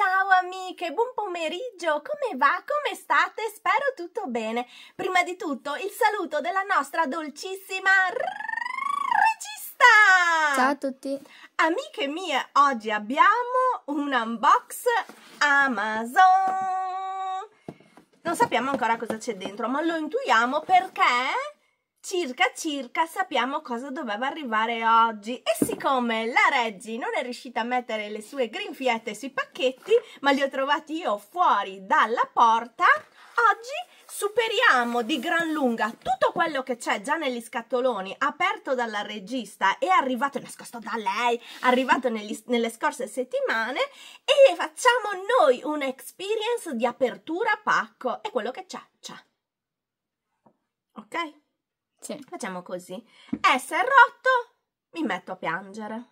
Ciao amiche, buon pomeriggio, come va? Come state? Spero tutto bene. Prima di tutto il saluto della nostra dolcissima regista! Ciao a tutti! Amiche mie, oggi abbiamo un unbox Amazon. Non sappiamo ancora cosa c'è dentro, ma lo intuiamo perché circa circa sappiamo cosa doveva arrivare oggi e siccome la Reggi non è riuscita a mettere le sue grinfiette sui pacchetti ma li ho trovati io fuori dalla porta oggi superiamo di gran lunga tutto quello che c'è già negli scatoloni aperto dalla regista e arrivato nascosto da lei arrivato negli, nelle scorse settimane e facciamo noi un'experience di apertura pacco e quello che c'è c'è ok sì. Facciamo così. Eh, e rotto, mi metto a piangere.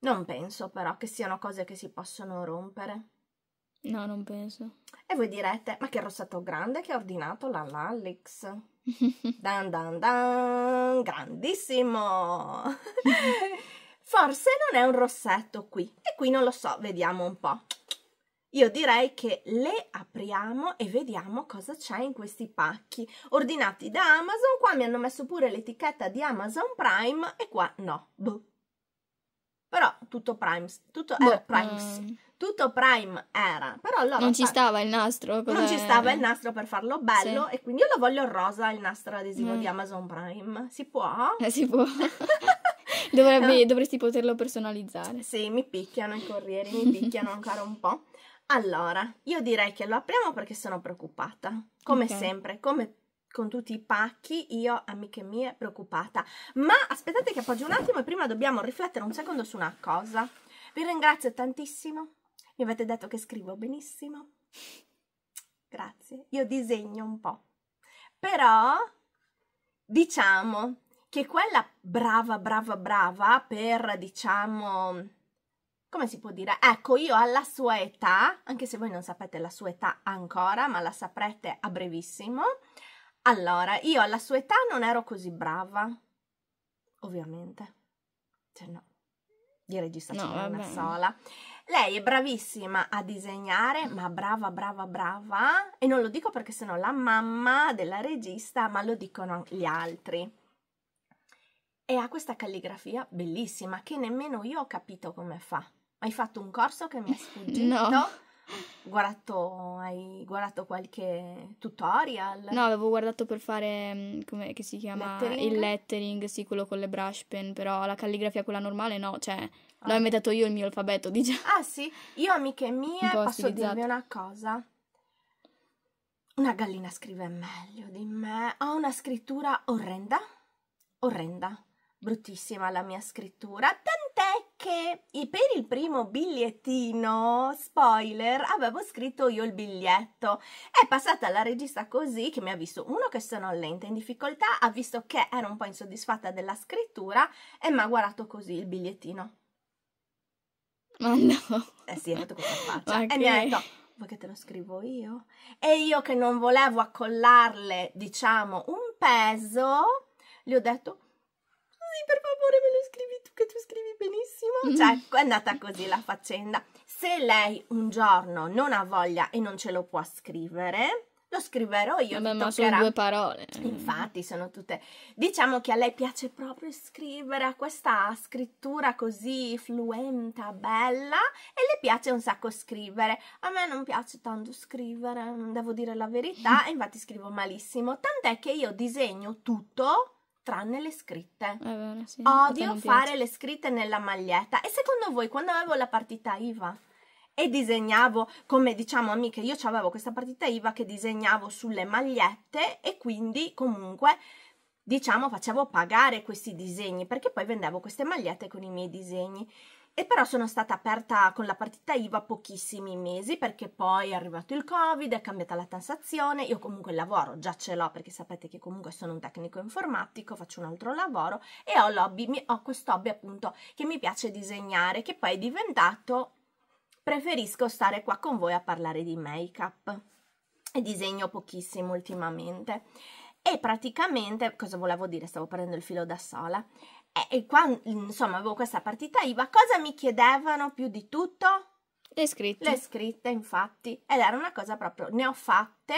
Non penso però che siano cose che si possono rompere. No, non penso. E voi direte, ma che rossetto grande che ha ordinato la Lallix. dan dan dan, grandissimo! Forse non è un rossetto qui. E qui non lo so, vediamo un po'. Io direi che le apriamo e vediamo cosa c'è in questi pacchi ordinati da Amazon. Qua mi hanno messo pure l'etichetta di Amazon Prime e qua no. Boh. Però tutto Prime, tutto boh, era Prime. Um... Tutto Prime era, però allora non ci stava il nastro. Cos'è? Non ci stava il nastro per farlo bello sì. e quindi io lo voglio rosa il nastro adesivo mm. di Amazon Prime. Si può? Eh, si può. Dovrebbe, no. Dovresti poterlo personalizzare. Sì, mi picchiano i corrieri, mi picchiano ancora un po'. Allora, io direi che lo apriamo perché sono preoccupata, come okay. sempre, come con tutti i pacchi, io, amiche mie, preoccupata. Ma aspettate che appoggio un attimo e prima dobbiamo riflettere un secondo su una cosa. Vi ringrazio tantissimo, mi avete detto che scrivo benissimo. Grazie, io disegno un po'. Però, diciamo che quella brava, brava, brava per, diciamo come si può dire? Ecco, io alla sua età, anche se voi non sapete la sua età ancora, ma la saprete a brevissimo. Allora, io alla sua età non ero così brava, ovviamente. Cioè no, di regista no, c'è una sola. Lei è bravissima a disegnare, ma brava, brava, brava. E non lo dico perché sono la mamma della regista, ma lo dicono gli altri e ha questa calligrafia bellissima che nemmeno io ho capito come fa. Hai fatto un corso che mi è sfuggito? No. Guardato, hai guardato qualche tutorial? No, avevo guardato per fare, mm, come si chiama? Lettering? Il lettering, sì, quello con le brush pen, però la calligrafia quella normale no, cioè ah. l'ho inventato io il mio alfabeto, diciamo. Ah sì, io amiche mie posso dirvi una cosa. Una gallina scrive meglio di me, Ho una scrittura orrenda, orrenda, bruttissima la mia scrittura, tant'è che per il primo bigliettino, spoiler, avevo scritto io il biglietto. È passata la regista così che mi ha visto uno che sono lenta in difficoltà, ha visto che ero un po' insoddisfatta della scrittura e mi ha guardato così il bigliettino. Ma oh no. Eh sì, è fatto questa faccia. Okay. E mi ha detto vuoi che te lo scrivo io? E io che non volevo accollarle, diciamo, un peso, gli ho detto, sì, per favore me lo scrivi tu che tu scrivi cioè è andata così la faccenda. Se lei un giorno non ha voglia e non ce lo può scrivere, lo scriverò io. Vabbè, ma sono due parole. Infatti, sono tutte. Diciamo che a lei piace proprio scrivere, ha questa scrittura così fluenta, bella, e le piace un sacco scrivere. A me non piace tanto scrivere, devo dire la verità, infatti scrivo malissimo. Tant'è che io disegno tutto tranne le scritte. Eh bene, sì, Odio fare le scritte nella maglietta. E secondo voi, quando avevo la partita IVA e disegnavo, come diciamo amiche, io avevo questa partita IVA che disegnavo sulle magliette e quindi comunque diciamo facevo pagare questi disegni perché poi vendevo queste magliette con i miei disegni e però sono stata aperta con la partita IVA pochissimi mesi perché poi è arrivato il Covid, è cambiata la tassazione, io comunque il lavoro già ce l'ho perché sapete che comunque sono un tecnico informatico, faccio un altro lavoro e ho l'hobby, ho questo hobby appunto che mi piace disegnare, che poi è diventato preferisco stare qua con voi a parlare di make-up e disegno pochissimo ultimamente. E praticamente, cosa volevo dire? Stavo prendendo il filo da sola. E, qua, mm, insomma, avevo questa partita IVA. Cosa mi chiedevano più di tutto? Le scritte. Le scritte, infatti. Ed era una cosa proprio, ne ho fatte,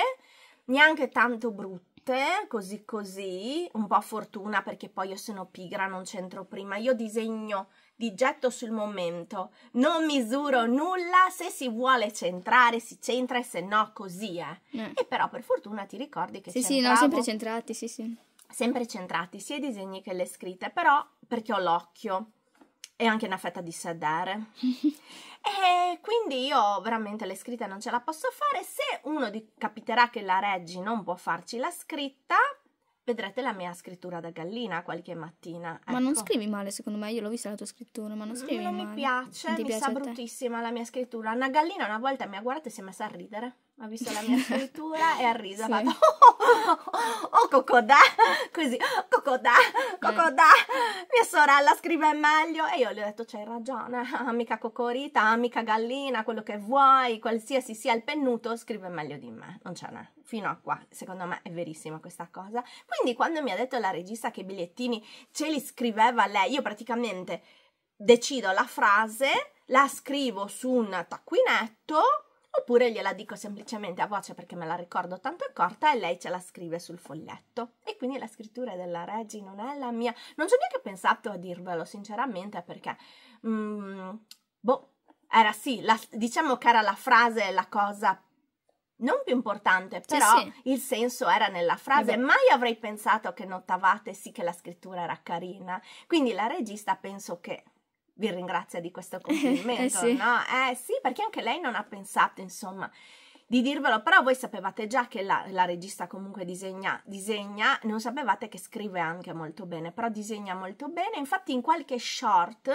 neanche tanto brutte, così così, un po' fortuna perché poi io sono pigra, non c'entro prima. Io disegno di getto sul momento, non misuro nulla, se si vuole centrare si centra e se no così, è. Eh. eh. E però per fortuna ti ricordi che Sì, sì, no, sempre centrati, sì, sì sempre centrati sia i disegni che le scritte, però perché ho l'occhio e anche una fetta di sedere. e quindi io veramente le scritte non ce la posso fare. Se uno di, capiterà che la Reggi non può farci la scritta, vedrete la mia scrittura da gallina qualche mattina. Ecco. Ma non ecco. scrivi male, secondo me. Io l'ho vista la tua scrittura, ma non scrivi non male. Non mi piace, non mi piace sa bruttissima la mia scrittura. Una gallina una volta mi ha guardato e si è messa a ridere ha visto la mia scrittura e ha riso, sì. ha fatto oh, oh, oh cocodà, così, cocodà, cocodà, eh. mia sorella scrive meglio e io le ho detto c'hai ragione, amica cocorita, amica gallina, quello che vuoi, qualsiasi sia il pennuto scrive meglio di me, non c'è n'è, fino a qua, secondo me è verissima questa cosa, quindi quando mi ha detto la regista che i bigliettini ce li scriveva lei, io praticamente decido la frase, la scrivo su un taccuinetto Oppure gliela dico semplicemente a voce perché me la ricordo tanto accorta e lei ce la scrive sul foglietto. E quindi la scrittura della Reggie non è la mia. Non ci ho neanche pensato a dirvelo, sinceramente, perché... Mm, boh, era sì, la, diciamo che era la frase la cosa non più importante, però sì, sì. il senso era nella frase. Vabbè. Mai avrei pensato che notavate sì che la scrittura era carina. Quindi la regista penso che vi ringrazia di questo complimento, eh sì. no? Eh sì, perché anche lei non ha pensato, insomma, di dirvelo, però voi sapevate già che la, la regista comunque disegna, disegna, non sapevate che scrive anche molto bene, però disegna molto bene, infatti in qualche short,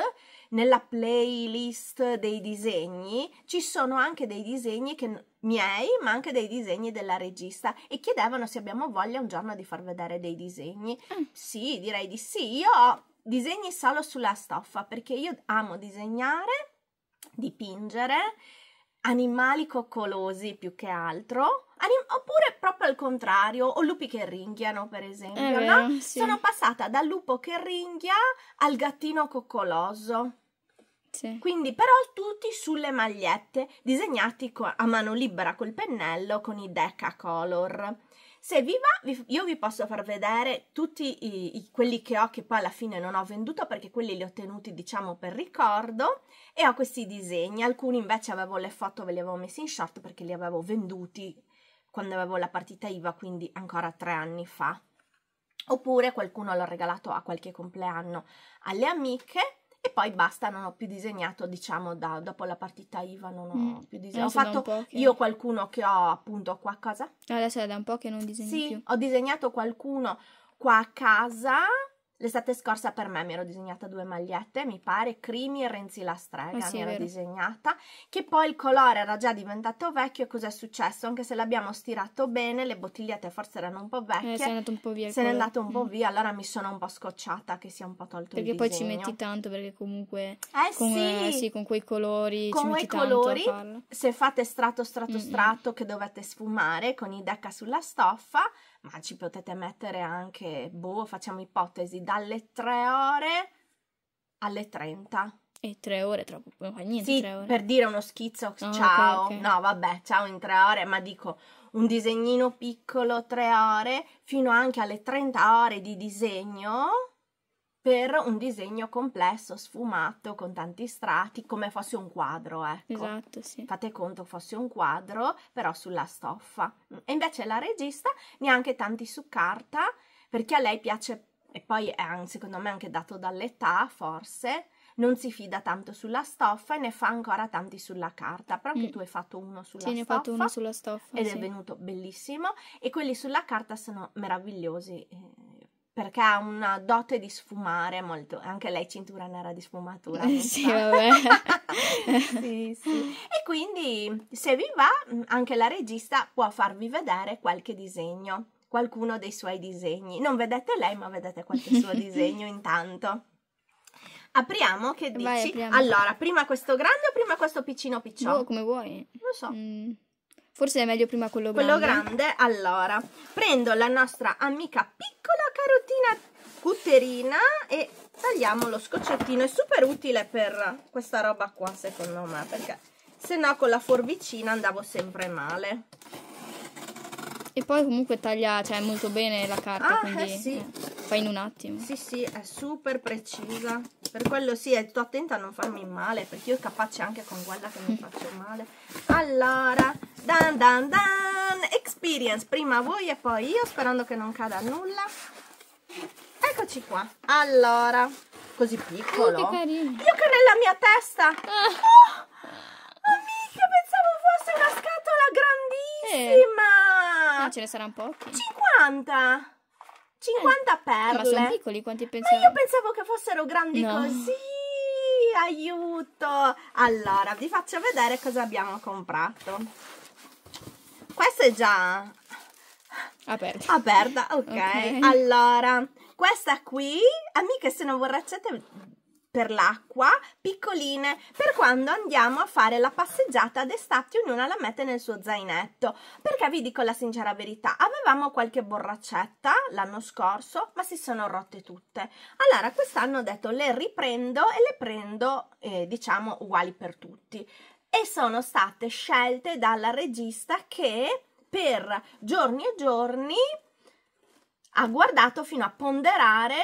nella playlist dei disegni, ci sono anche dei disegni che, miei, ma anche dei disegni della regista e chiedevano se abbiamo voglia un giorno di far vedere dei disegni. Mm. Sì, direi di sì, io ho disegni solo sulla stoffa perché io amo disegnare, dipingere animali coccolosi più che altro, anim- oppure proprio al contrario, o lupi che ringhiano, per esempio, eh no? sì. Sono passata dal lupo che ringhia al gattino coccoloso. Sì. Quindi, però, tutti sulle magliette, disegnati co- a mano libera col pennello con i decacolor. Se vi va, io vi posso far vedere tutti i, i, quelli che ho che poi alla fine non ho venduto perché quelli li ho tenuti diciamo per ricordo e ho questi disegni, alcuni invece avevo le foto, ve li avevo messi in short perché li avevo venduti quando avevo la partita IVA, quindi ancora tre anni fa. Oppure qualcuno l'ho regalato a qualche compleanno alle amiche e poi basta, non ho più disegnato, diciamo, da, dopo la partita IVA non ho mm. più disegnato. Eh, ho fatto che... io qualcuno che ho appunto qua a casa. Eh, adesso è da un po' che non disegno sì, più. ho disegnato qualcuno qua a casa L'estate scorsa per me mi ero disegnata due magliette, mi pare, Crimi e Renzi la strega, eh, eh sì, mi ero disegnata, che poi il colore era già diventato vecchio e cos'è successo? Anche se l'abbiamo stirato bene, le bottigliette forse erano un po' eh, vecchie. Eh, se è andato un po' via. Se n'è andato un po' mm. via, allora mi sono un po' scocciata che sia un po' tolto perché il disegno. Perché poi ci metti tanto, perché comunque eh, con, eh, sì. Eh, sì, con quei colori con quei colori, se fate strato strato strato mm-hmm. che dovete sfumare con i decca sulla stoffa, ma ci potete mettere anche, boh, facciamo ipotesi, dalle 3 ore alle 30. E tre ore troppo, non fa niente. Sì, per dire uno schizzo, oh, ciao, okay, okay. no vabbè, ciao in tre ore, ma dico un disegnino piccolo, tre ore, fino anche alle 30 ore di disegno per un disegno complesso, sfumato, con tanti strati, come fosse un quadro, ecco. Esatto, sì. Fate conto fosse un quadro, però sulla stoffa. E invece la regista neanche tanti su carta, perché a lei piace, e poi è secondo me anche dato dall'età, forse, non si fida tanto sulla stoffa e ne fa ancora tanti sulla carta. Però anche mm. tu hai fatto uno sulla sì, stoffa. Sì, ne ho fatto uno sulla stoffa. Ed sì. è venuto bellissimo. E quelli sulla carta sono meravigliosi. Eh, perché ha una dote di sfumare molto, anche lei cintura nera di sfumatura. Eh, sì, vabbè. sì, sì. E quindi se vi va, mm, anche la regista può farvi vedere qualche disegno, qualcuno dei suoi disegni. Non vedete lei, ma vedete qualche suo disegno intanto. Apriamo, che dici? Vai, apriamo. Allora, prima questo grande o prima questo piccino picciolo? Oh, come vuoi. Non so. Mm. Forse è meglio prima quello grande. Quello grande, allora, prendo la nostra amica piccola carotina cutterina e tagliamo lo scoccettino è super utile per questa roba qua secondo me perché se no con la forbicina andavo sempre male e poi comunque taglia cioè, molto bene la carta ah, quindi eh, sì. eh, fai in un attimo sì sì è super precisa per quello sì è sto attenta a non farmi male perché io capace anche con quella che mi faccio male allora dan dan dan experience prima voi e poi io sperando che non cada nulla Eccoci qua. Allora, così piccolo. Oh, che carino. Io che nella mia testa. Ah. Oh, amiche, pensavo fosse una scatola grandissima. Eh. No, ah, ce ne saranno pochi. 50. 50 eh. perle. Ma sono piccoli quanti pensavo? Ma io pensavo che fossero grandi no. così. Aiuto. Allora, vi faccio vedere cosa abbiamo comprato. Questa è già aperta. Aperta, ok. okay. Allora, questa qui, amiche, se non vorracciate per l'acqua, piccoline, per quando andiamo a fare la passeggiata d'estate ognuna la mette nel suo zainetto. Perché vi dico la sincera verità, avevamo qualche borraccetta l'anno scorso, ma si sono rotte tutte. Allora quest'anno ho detto le riprendo e le prendo, eh, diciamo, uguali per tutti. E sono state scelte dalla regista che per giorni e giorni ha guardato fino a ponderare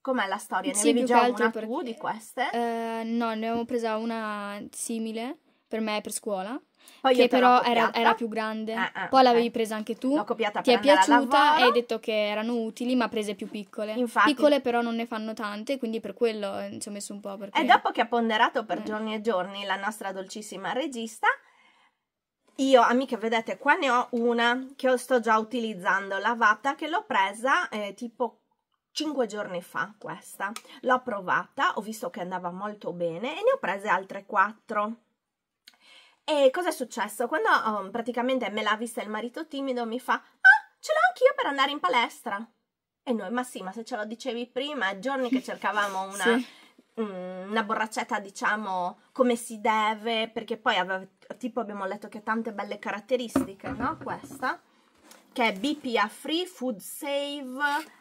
com'è la storia. Ne sì, avevi già una perché, tu di queste? Eh, no, ne avevo presa una simile per me per scuola. Poi che però era, era, più grande. Eh, eh, Poi l'avevi eh. presa anche tu. L'ho copiata Ti è piaciuta e hai detto che erano utili, ma prese più piccole. Infatti, piccole però non ne fanno tante, quindi per quello eh, ci ho messo un po'. Perché... E dopo che ha ponderato per eh. giorni e giorni la nostra dolcissima regista, io, amiche, vedete, qua ne ho una che sto già utilizzando, lavata, che l'ho presa eh, tipo 5 giorni fa questa. L'ho provata, ho visto che andava molto bene e ne ho prese altre 4. E cosa è successo? Quando oh, praticamente me l'ha vista il marito timido mi fa «Ah, ce l'ho anch'io per andare in palestra!» E noi «Ma sì, ma se ce lo dicevi prima, giorni che cercavamo una...» sì. Mm, una borraccetta, diciamo, come si deve, perché poi aveva tipo abbiamo letto che ha tante belle caratteristiche, no? Questa, che è BPA free, food save,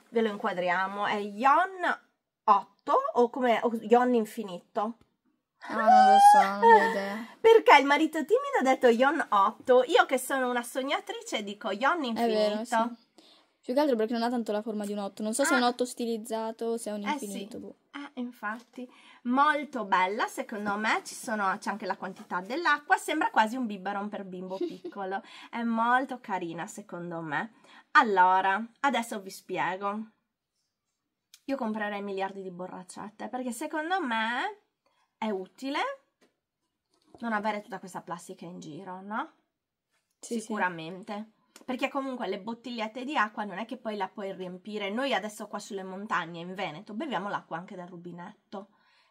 ve lo inquadriamo, è Yon 8 o come Ion infinito? Ah, non lo so, non idea. Perché il marito timido ha detto Yon 8, io che sono una sognatrice dico Yon infinito. Vero, sì. Più che altro perché non ha tanto la forma di un 8, non so ah. se è un 8 ah. stilizzato o se è un infinito. Eh sì. boh. Ah, infatti molto bella secondo me ci sono, c'è anche la quantità dell'acqua sembra quasi un biberon per bimbo piccolo è molto carina secondo me allora adesso vi spiego io comprerei miliardi di borracciate perché secondo me è utile non avere tutta questa plastica in giro no? Sì, sicuramente sì perché comunque le bottigliette di acqua non è che poi la puoi riempire. Noi adesso qua sulle montagne in Veneto beviamo l'acqua anche dal rubinetto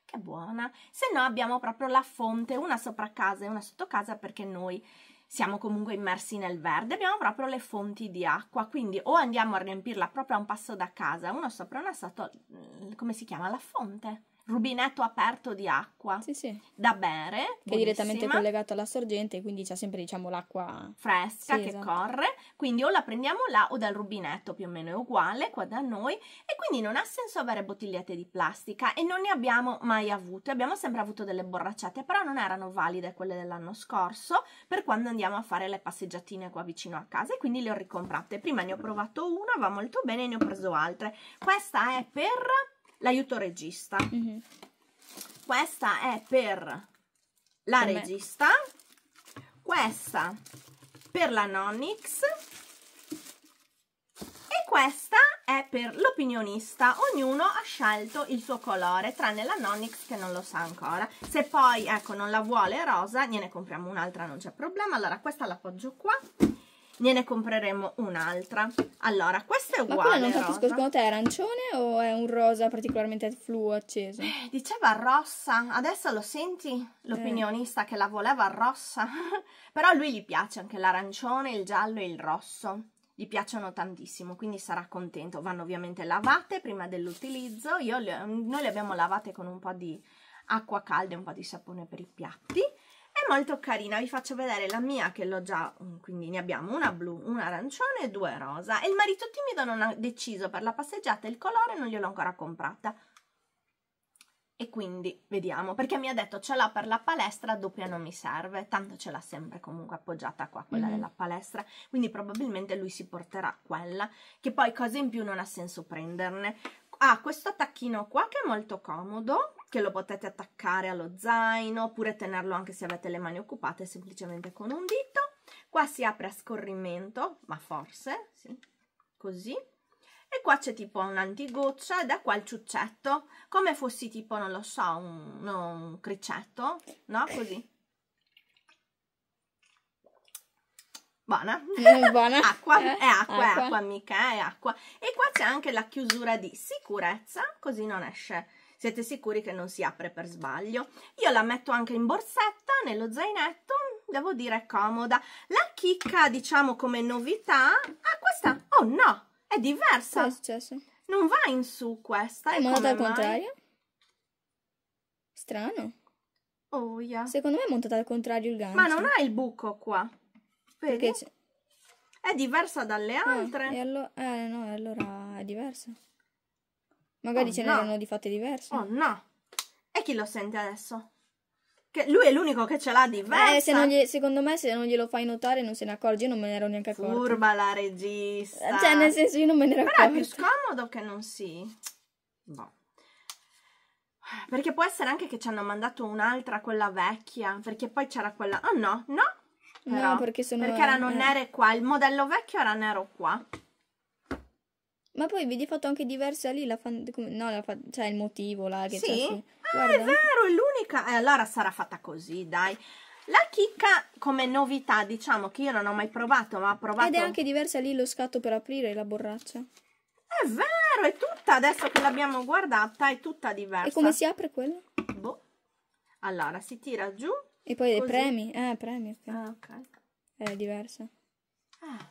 che buona. Se no abbiamo proprio la fonte, una sopra casa e una sotto casa perché noi siamo comunque immersi nel verde, abbiamo proprio le fonti di acqua, quindi o andiamo a riempirla proprio a un passo da casa, uno sopra una sotto, mm, come si chiama, la fonte rubinetto aperto di acqua sì, sì. da bere. Che è direttamente collegato alla sorgente, quindi c'è sempre diciamo l'acqua fresca sì, che esatto. corre. Quindi o la prendiamo là o dal rubinetto, più o meno è uguale qua da noi. E quindi non ha senso avere bottigliette di plastica e non ne abbiamo mai avute. Abbiamo sempre avuto delle borracciate, però non erano valide quelle dell'anno scorso per quando andiamo a fare le passeggiatine qua vicino a casa e quindi le ho ricomprate. Prima ne ho provato una, va molto bene e ne ho preso altre. Questa è per l'aiuto regista. Mm -hmm. Questa è per la per regista, me. questa per la Nonnix e questa è per l'opinionista. Ognuno ha scelto il suo colore, tranne la Nonnix che non lo sa ancora. Se poi, ecco, non la vuole rosa, gliene compriamo un'altra, non c'è problema. Allora, questa l'appoggio qua ne compreremo un'altra. Allora, questa è uguale. Ma non capisco, secondo te è arancione o è un rosa particolarmente fluo acceso? Eh, diceva rossa, adesso lo senti l'opinionista eh. che la voleva rossa? Però a lui gli piace anche l'arancione, il giallo e il rosso. Gli piacciono tantissimo, quindi sarà contento. Vanno ovviamente lavate prima dell'utilizzo. noi le abbiamo lavate con un po' di acqua calda e un po' di sapone per i piatti molto carina, vi faccio vedere la mia che l'ho già, mm, quindi ne abbiamo una blu, un arancione e due rosa. E il marito timido non ha deciso per la passeggiata il colore, non gliel'ho ancora comprata. E quindi vediamo, perché mi ha detto ce l'ha per la palestra, doppia non mi serve, tanto ce l'ha sempre comunque appoggiata qua, quella mm -hmm. della palestra, quindi probabilmente lui si porterà quella, che poi cose in più non ha senso prenderne. Ha ah, questo attacchino qua che è molto comodo, che lo potete attaccare allo zaino oppure tenerlo anche se avete le mani occupate semplicemente con un dito. Qua si apre a scorrimento, ma forse, sì, così. E qua c'è tipo un antigoccia e da qua il ciuccetto, come fossi tipo, non lo so, un, un cricetto, no? Così. Buona. Mm, buona. Eh, acqua, è acqua, acqua, è acqua, mica è acqua. E qua c'è anche la chiusura di sicurezza, così non esce siete sicuri che non si apre per sbaglio. Io la metto anche in borsetta, nello zainetto, devo dire è comoda. La chicca, diciamo come novità, ah questa, oh no, è diversa. Cosa è successo? Non va in su questa. È montata al contrario? Strano. Oh, yeah. Secondo me è montata al contrario il gancio. Ma non ha il buco qua. Vedi? Perché è diversa dalle ah, altre. Eh, allo eh no, allora è diversa. Magari oh, ce n'erano no. di fatte diverse. Oh no. E chi lo sente adesso? Che lui è l'unico che ce l'ha diversa. Eh, se gli, secondo me se non glielo fai notare non se ne accorge, io non me ne ero neanche accorto. Furba la regista. Eh, cioè, nel senso io non me ne ero accorto. Però è più scomodo che non si. No. Boh. Perché può essere anche che ci hanno mandato un'altra, quella vecchia, perché poi c'era quella... Oh no, no. Però, no, perché sono... Perché era non eh. nere qua, il modello vecchio era nero qua. Ma poi vedi fatto anche diversa lì la fan... No, la fa... cioè il motivo la... che sì? c'è. Cioè, sì. Ah, è vero, è l'unica. eh, allora sarà fatta così, dai. La chicca come novità, diciamo che io non ho mai provato, ma ho provato. Ed è anche diversa lì lo scatto per aprire la borraccia. È vero, è tutta adesso che l'abbiamo guardata, è tutta diversa. E come si apre quella? Boh. Allora si tira giù. E poi così. premi, eh, premi. Okay. Ah, ok. È diversa. Ah.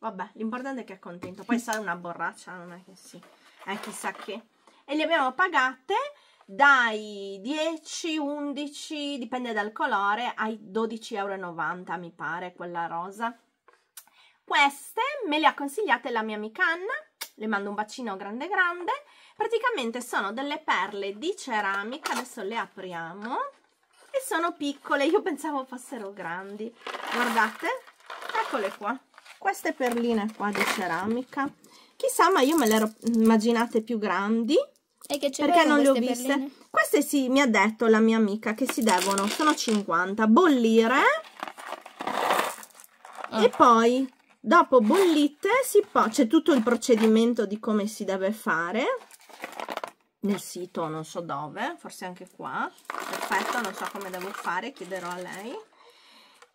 Vabbè, l'importante è che è contento. Poi sarà una borraccia, non è che sì. Eh, chissà che. E le abbiamo pagate dai 10, 11, dipende dal colore, ai 12,90 euro mi pare quella rosa. Queste me le ha consigliate la mia amica Anna, le mando un bacino grande grande. Praticamente sono delle perle di ceramica, adesso le apriamo. E sono piccole, io pensavo fossero grandi. Guardate, eccole qua queste perline qua di ceramica chissà ma io me le ero immaginate più grandi perché non le ho viste perline? queste sì mi ha detto la mia amica che si devono sono 50 bollire oh. e poi dopo bollite c'è tutto il procedimento di come si deve fare nel sito non so dove forse anche qua perfetto non so come devo fare chiederò a lei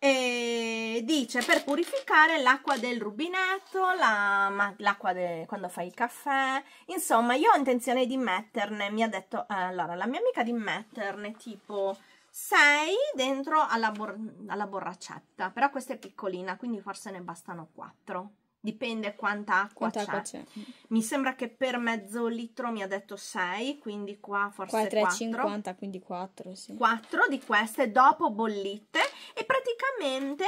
e dice per purificare l'acqua del rubinetto, l'acqua de, quando fai il caffè, insomma io ho intenzione di metterne, mi ha detto, eh, allora la mia amica di metterne tipo 6 dentro alla, bor alla borracetta, però questa è piccolina quindi forse ne bastano 4 dipende quanta acqua, quanta c'è. Mi sembra che per mezzo litro mi ha detto 6, quindi qua forse 4. 4,50, quindi 4, sì. 4 di queste dopo bollite e praticamente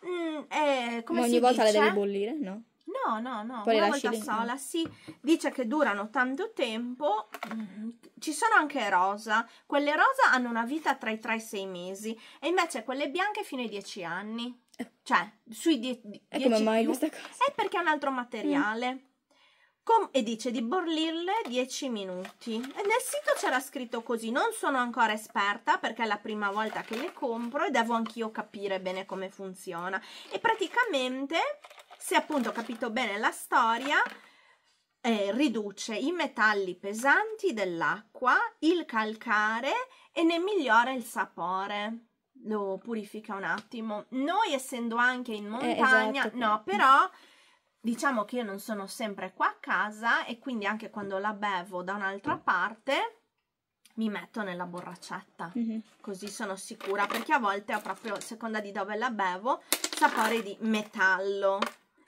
mh, mm, eh, è, come Ma ogni volta dice? le devi bollire, no? No, no, no, Poi una volta sola, sì. Dice che durano tanto tempo. Mm, ci sono anche rosa. Quelle rosa hanno una vita tra i 3 e i 6 mesi e invece quelle bianche fino ai 10 anni. Eh. Cioè, sui 10 die- E come mai più. questa cosa? È perché è un altro materiale. Mm. Com e dice di bollirle 10 minuti. E nel sito c'era scritto così, non sono ancora esperta perché è la prima volta che le compro e devo anch'io capire bene come funziona. E praticamente, se appunto ho capito bene la storia, eh, riduce i metalli pesanti dell'acqua, il calcare e ne migliora il sapore lo purifica un attimo. Noi essendo anche in eh, montagna, eh, esatto. no, però diciamo che io non sono sempre qua a casa e quindi anche quando la bevo da un'altra parte mi metto nella borracetta mm-hmm. così sono sicura perché a volte ho proprio a seconda di dove la bevo sapore di metallo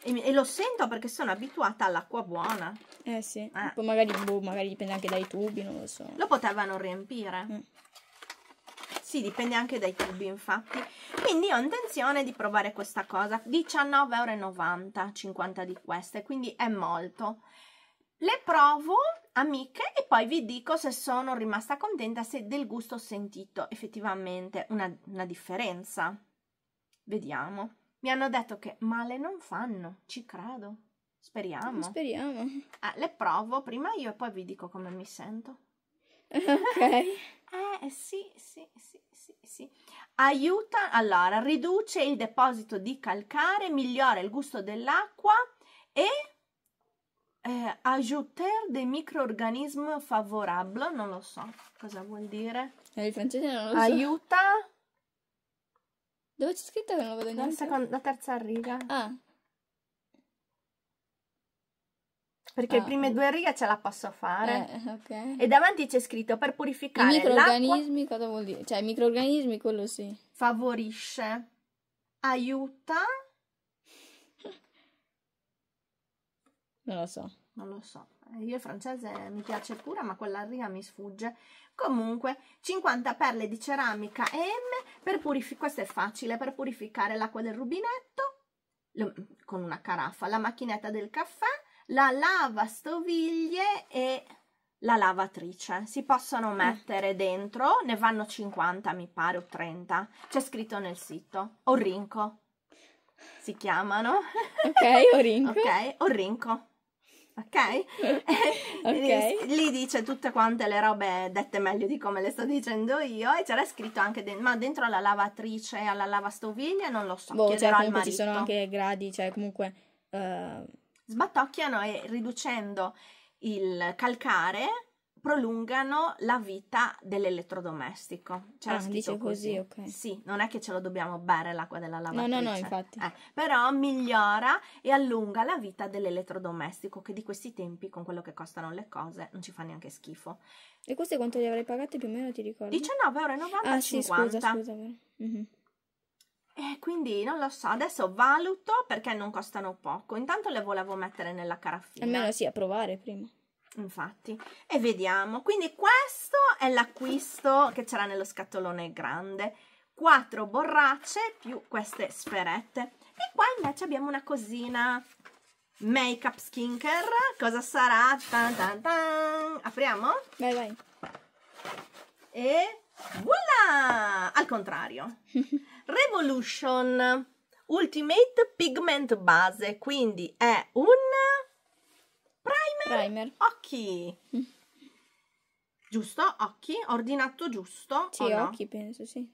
e, e lo sento perché sono abituata all'acqua buona eh sì eh. poi magari, boh, magari dipende anche dai tubi non lo so lo potevano riempire mm sì dipende anche dai tubi infatti quindi ho intenzione di provare questa cosa 19,90 50 di queste quindi è molto le provo amiche e poi vi dico se sono rimasta contenta se del gusto ho sentito effettivamente una, una differenza vediamo mi hanno detto che male non fanno ci credo speriamo speriamo ah, le provo prima io e poi vi dico come mi sento ok eh, eh sì, sì, sì, sì, sì. Aiuta, allora, riduce il deposito di calcare, migliora il gusto dell'acqua e eh, ajouter dei microorganismi favorable, non lo so cosa vuol dire. Eh, il francese non lo so. Aiuta. Dove c'è scritto che non lo vedo in La terza riga. Ah. Perché ah, le prime due righe ce la posso fare. Eh, okay. E davanti c'è scritto per purificare I microorganismi, cosa vuol dire? Cioè, i microorganismi, quello sì. Favorisce, aiuta. non lo so. Non lo so. Eh, io il francese mi piace pure, ma quella riga mi sfugge. Comunque, 50 perle di ceramica e M per purificare, questo è facile, per purificare l'acqua del rubinetto con una caraffa, la macchinetta del caffè, la lavastoviglie e la lavatrice. Si possono mm. mettere dentro, ne vanno 50 mi pare o 30, c'è scritto nel sito, Orrinco si chiamano. Ok, Orrinco. ok, Orrinco. Ok? okay. Lì dice tutte quante le robe dette meglio di come le sto dicendo io e c'era scritto anche, de- ma dentro alla lavatrice, alla lavastoviglie, non lo so, boh, cioè, chiederò cioè, al ci sono anche gradi, cioè comunque... Uh sbattocchiano e riducendo il calcare prolungano la vita dell'elettrodomestico. C'era ah, scritto così, così, ok. Sì, non è che ce lo dobbiamo bere l'acqua della lavatrice. No, no, no, infatti. Eh, però migliora e allunga la vita dell'elettrodomestico che di questi tempi con quello che costano le cose non ci fa neanche schifo. E queste quanto le avrei pagate più o meno, ti ricordo? 19,90 euro. Ah, sì, scusa, scusa. Mm-hmm. E quindi non lo so, adesso valuto perché non costano poco. Intanto le volevo mettere nella caraffina. Almeno sì, a provare prima. Infatti, e vediamo. Quindi questo è l'acquisto che c'era nello scatolone grande. Quattro borracce più queste sferette. E qua invece abbiamo una cosina make up skincare. Cosa sarà? Tan tan tan. Apriamo? Vai, vai. E Voilà! Al contrario. Revolution Ultimate Pigment Base, quindi è un primer, primer. occhi. Giusto? Occhi? Ordinato giusto? Sì, no? occhi penso, sì.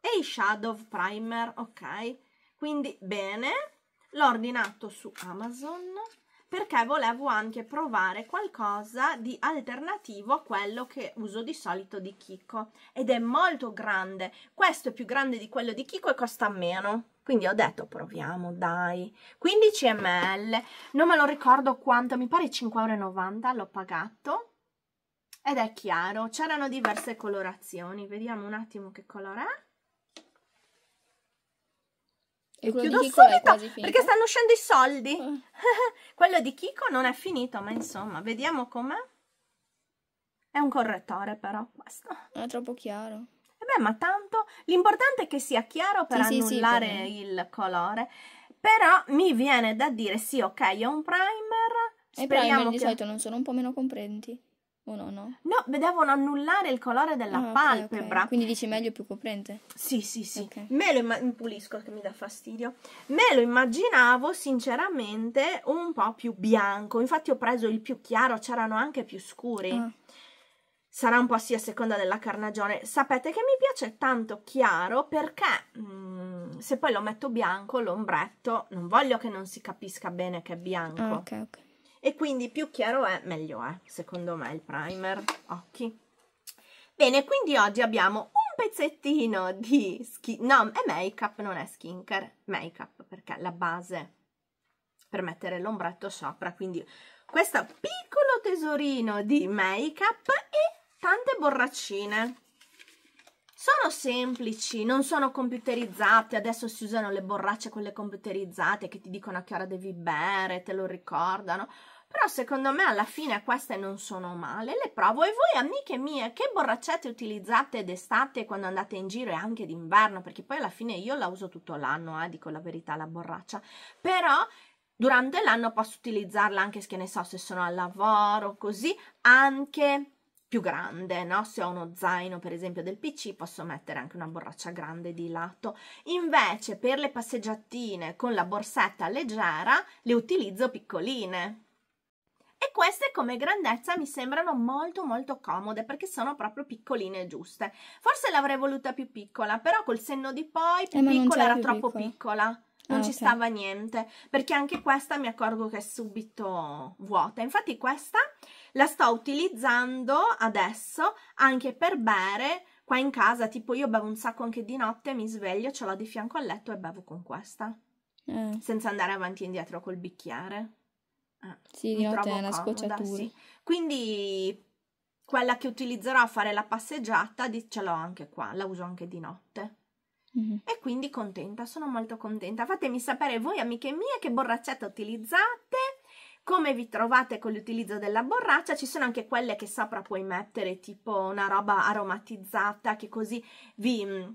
E i shadow primer, ok. Quindi bene. L'ho ordinato su Amazon perché volevo anche provare qualcosa di alternativo a quello che uso di solito di Kiko ed è molto grande, questo è più grande di quello di Kiko e costa meno quindi ho detto proviamo dai 15 ml non me lo ricordo quanto mi pare 5,90 euro l'ho pagato ed è chiaro c'erano diverse colorazioni vediamo un attimo che colore è e, e chiudo subito perché stanno uscendo i soldi. Eh. quello di Kiko non è finito, ma insomma, vediamo com'è. È un correttore però, basta. È troppo chiaro. E eh beh, ma tanto l'importante è che sia chiaro per sì, annullare sì, sì, il colore. Però mi viene da dire sì, ok, ho un primer. E i primer che... di solito non sono un po' meno comprenti o no, no? devono annullare il colore della ah, palpebra. Okay, okay. Quindi dici meglio più coprente? Sì, sì, sì. Okay. Me lo imma- pulisco che mi dà fastidio. Me lo immaginavo sinceramente un po' più bianco. Infatti ho preso il più chiaro, c'erano anche più scuri. Ah. Sarà un po' sì a seconda della carnagione. Sapete che mi piace tanto chiaro perché mh, mm, se poi lo metto bianco, l'ombretto, non voglio che non si capisca bene che è bianco. Ah, ok, ok e quindi più chiaro è meglio è secondo me il primer occhi bene quindi oggi abbiamo un pezzettino di skin no è make up non è skincare make up perché la base per mettere l'ombretto sopra quindi questo piccolo tesorino di make up e tante borraccine sono semplici, non sono computerizzate, adesso si usano le borracce quelle computerizzate che ti dicono a che ora devi bere, te lo ricordano però secondo me alla fine queste non sono male, le provo. E voi amiche mie, che borraccette utilizzate d'estate quando andate in giro e anche d'inverno? Perché poi alla fine io la uso tutto l'anno, eh, dico la verità, la borraccia. Però durante l'anno posso utilizzarla anche, se ne so, se sono al lavoro, così, anche più grande, no? Se ho uno zaino, per esempio, del PC, posso mettere anche una borraccia grande di lato. Invece, per le passeggiatine con la borsetta leggera, le utilizzo piccoline e queste come grandezza mi sembrano molto molto comode perché sono proprio piccoline e giuste. Forse l'avrei voluta più piccola, però col senno di poi più eh, piccola era più troppo piccola. piccola non ah, ci okay. stava niente, perché anche questa mi accorgo che è subito vuota. Infatti questa la sto utilizzando adesso anche per bere qua in casa, tipo io bevo un sacco anche di notte, mi sveglio, ce l'ho di fianco al letto e bevo con questa, eh. senza andare avanti e indietro col bicchiere. Eh, sì, di notte è una scocciatura. Sì. Quindi quella che utilizzerò a fare la passeggiata ce l'ho anche qua, la uso anche di notte. Mm-hmm. E quindi contenta, sono molto contenta. Fatemi sapere voi, amiche mie, che borraccetta utilizzate, come vi trovate con l'utilizzo della borraccia. Ci sono anche quelle che sopra puoi mettere, tipo una roba aromatizzata, che così vi mm,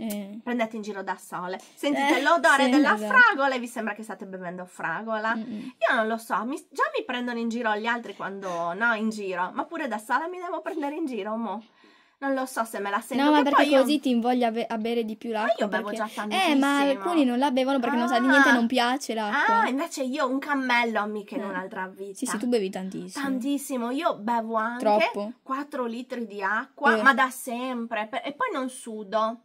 eh. Prendete in giro da sole. Sentite eh, l'odore sì, della fragola e vi sembra che state bevendo fragola. Mm-mm. Io non lo so, mi, già mi prendono in giro gli altri quando no, in giro, ma pure da sole mi devo prendere in giro, mo' non lo so se me la sento. No, ma perché io... così ti invoglia a bere di più l'acqua. Ma io bevo perché... già tantissimo. Eh, ma alcuni non la bevono perché ah, non sa di niente, ah. non piace l'acqua. Ah, invece io un cammello, mica in eh. un'altra vita. Sì, sì, tu bevi tantissimo. Tantissimo, io bevo anche Troppo. 4 litri di acqua, eh. ma da sempre, e poi non sudo.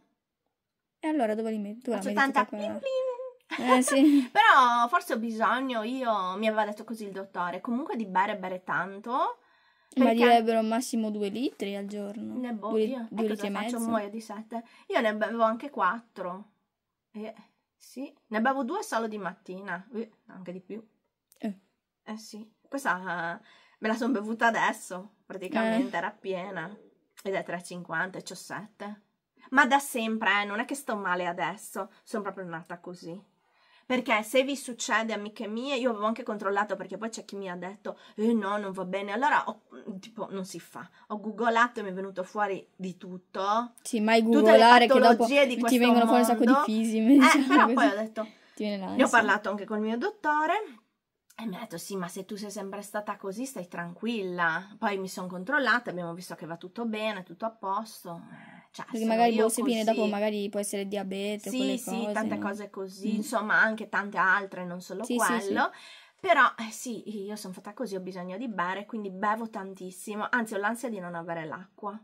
E allora dove li metto? Faccio tanta plim eh, sì. Però forse ho bisogno, io mi aveva detto così il dottore, comunque di bere e bere tanto. Perché... Ma direbbero massimo due litri al giorno. Ne boh, due, io, due eh, litri e mezzo. Faccio, muoio di sette. Io ne bevo anche quattro. Eh, sì, ne bevo due solo di mattina, eh, anche di più. Eh, eh sì, questa eh, me la sono bevuta adesso, praticamente eh. era piena. Ed è 3,50 e ho 7 ma da sempre, eh, non è che sto male adesso, sono proprio nata così. Perché se vi succede, amiche mie, io avevo anche controllato perché poi c'è chi mi ha detto eh no, non va bene, allora ho, tipo non si fa. Ho googolato e mi è venuto fuori di tutto. Sì, mai googolare che dopo ti vengono mondo. fuori un sacco di fisi. Eh, diciamo però così. poi ho detto, ne ho parlato anche col mio dottore e mi ha detto sì ma se tu sei sempre stata così stai tranquilla poi mi sono controllata abbiamo visto che va tutto bene tutto a posto eh successo. Cioè, Perché magari boh, se viene dopo, magari può essere diabete. Sì, sì, cose, tante no? cose così, mm. insomma, anche tante altre, non solo sì, quello. Sì, sì. Però eh, sì, io sono fatta così, ho bisogno di bere, quindi bevo tantissimo. Anzi, ho l'ansia di non avere l'acqua.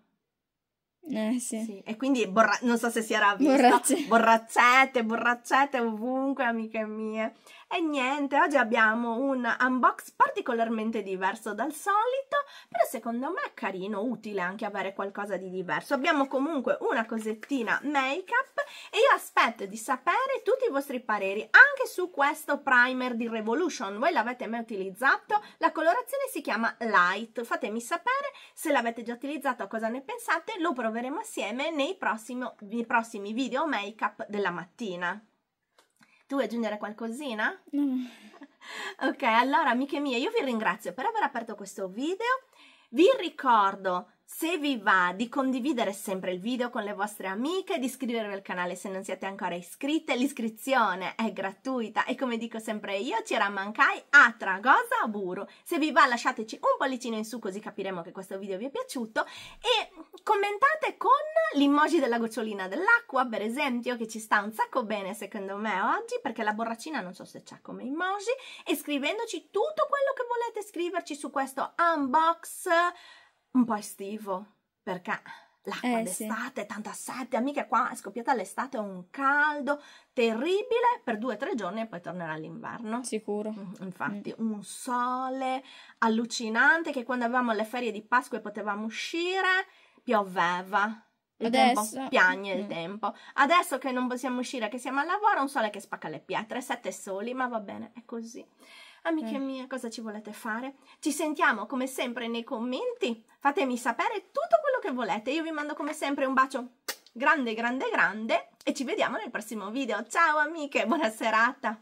Eh, sì. sì. E quindi borra- non so se si era visto borraccette, borraccette ovunque, amiche mie. E niente, oggi abbiamo un unbox particolarmente diverso dal solito, però secondo me è carino, utile anche avere qualcosa di diverso. Abbiamo comunque una cosettina make-up e io aspetto di sapere tutti i vostri pareri anche su questo primer di Revolution. Voi l'avete mai utilizzato? La colorazione si chiama Light. Fatemi sapere se l'avete già utilizzato, cosa ne pensate? Lo proveremo assieme nei prossimi, nei prossimi video make-up della mattina. Tu vuoi aggiungere qualcosina? No. Ok, allora amiche mie, io vi ringrazio per aver aperto questo video. Vi ricordo se vi va di condividere sempre il video con le vostre amiche, di iscrivervi al canale se non siete ancora iscritte, l'iscrizione è gratuita e come dico sempre io, ci rammancai a Tragosa Buru. Se vi va lasciateci un pollicino in su così capiremo che questo video vi è piaciuto e commentate con l'emoji della gocciolina dell'acqua per esempio che ci sta un sacco bene secondo me oggi perché la borracina non so se c'è come emoji e scrivendoci tutto quello che volete scriverci su questo unbox un po' estivo, perché l'acqua eh, d'estate, sì. tanta sette, amiche qua è scoppiata l'estate, è un caldo terribile per due o tre giorni e poi tornerà l'inverno. Sicuro. Mm, mm. Infatti, mm. un sole allucinante che quando avevamo le ferie di Pasqua e potevamo uscire, pioveva. Il Adesso... tempo piagne il mm. tempo. Adesso che non possiamo uscire, che siamo al lavoro, un sole che spacca le pietre, sette soli, ma va bene, è così. Amiche mm. mie, cosa ci volete fare? Ci sentiamo come sempre nei commenti. Fatemi sapere tutto quello che volete. Io vi mando come sempre un bacio grande, grande, grande e ci vediamo nel prossimo video. Ciao amiche, buona serata.